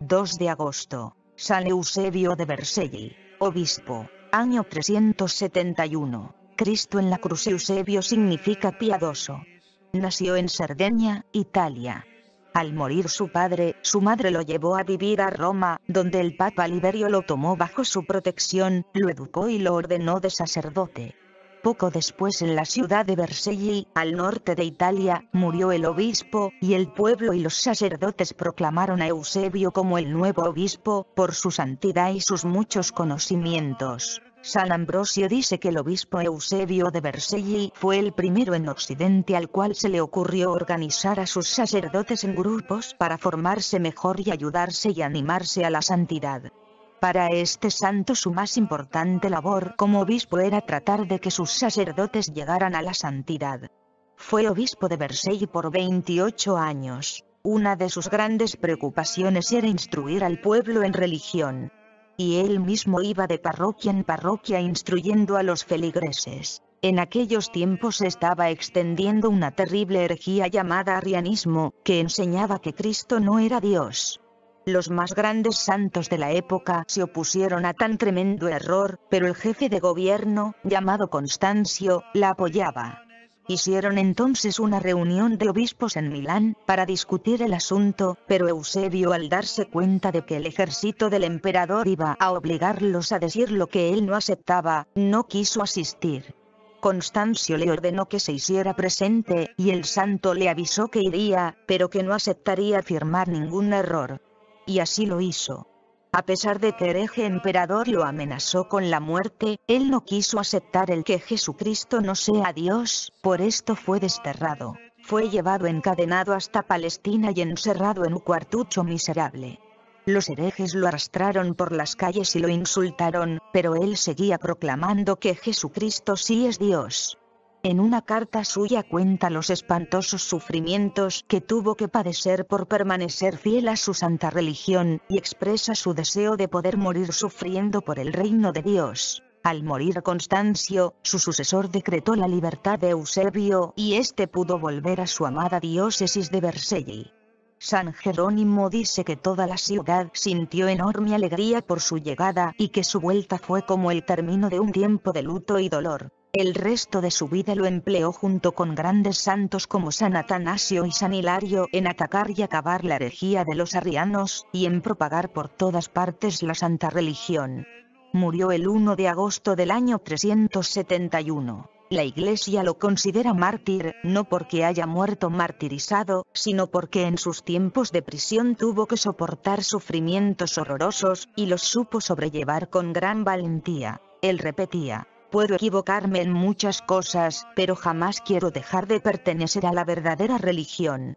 2 de agosto, San Eusebio de verselli obispo, año 371. Cristo en la cruz Eusebio significa piadoso. Nació en Cerdeña, Italia. Al morir su padre, su madre lo llevó a vivir a Roma, donde el Papa Liberio lo tomó bajo su protección, lo educó y lo ordenó de sacerdote. Poco después en la ciudad de Berselli, al norte de Italia, murió el obispo, y el pueblo y los sacerdotes proclamaron a Eusebio como el nuevo obispo, por su santidad y sus muchos conocimientos. San Ambrosio dice que el obispo Eusebio de Berselli fue el primero en Occidente al cual se le ocurrió organizar a sus sacerdotes en grupos para formarse mejor y ayudarse y animarse a la santidad. Para este santo su más importante labor como obispo era tratar de que sus sacerdotes llegaran a la santidad. Fue obispo de Versailles por 28 años. Una de sus grandes preocupaciones era instruir al pueblo en religión. Y él mismo iba de parroquia en parroquia instruyendo a los feligreses. En aquellos tiempos estaba extendiendo una terrible herejía llamada arianismo, que enseñaba que Cristo no era Dios, los más grandes santos de la época se opusieron a tan tremendo error, pero el jefe de gobierno, llamado Constancio, la apoyaba. Hicieron entonces una reunión de obispos en Milán, para discutir el asunto, pero Eusebio al darse cuenta de que el ejército del emperador iba a obligarlos a decir lo que él no aceptaba, no quiso asistir. Constancio le ordenó que se hiciera presente, y el santo le avisó que iría, pero que no aceptaría firmar ningún error y así lo hizo. A pesar de que hereje emperador lo amenazó con la muerte, él no quiso aceptar el que Jesucristo no sea Dios, por esto fue desterrado. Fue llevado encadenado hasta Palestina y encerrado en un cuartucho miserable. Los herejes lo arrastraron por las calles y lo insultaron, pero él seguía proclamando que Jesucristo sí es Dios. En una carta suya cuenta los espantosos sufrimientos que tuvo que padecer por permanecer fiel a su santa religión, y expresa su deseo de poder morir sufriendo por el reino de Dios. Al morir Constancio, su sucesor decretó la libertad de Eusebio y éste pudo volver a su amada diócesis de Versailles. San Jerónimo dice que toda la ciudad sintió enorme alegría por su llegada y que su vuelta fue como el término de un tiempo de luto y dolor. El resto de su vida lo empleó junto con grandes santos como San Atanasio y San Hilario en atacar y acabar la herejía de los arrianos, y en propagar por todas partes la santa religión. Murió el 1 de agosto del año 371. La Iglesia lo considera mártir, no porque haya muerto martirizado, sino porque en sus tiempos de prisión tuvo que soportar sufrimientos horrorosos, y los supo sobrellevar con gran valentía. Él repetía, Puedo equivocarme en muchas cosas, pero jamás quiero dejar de pertenecer a la verdadera religión.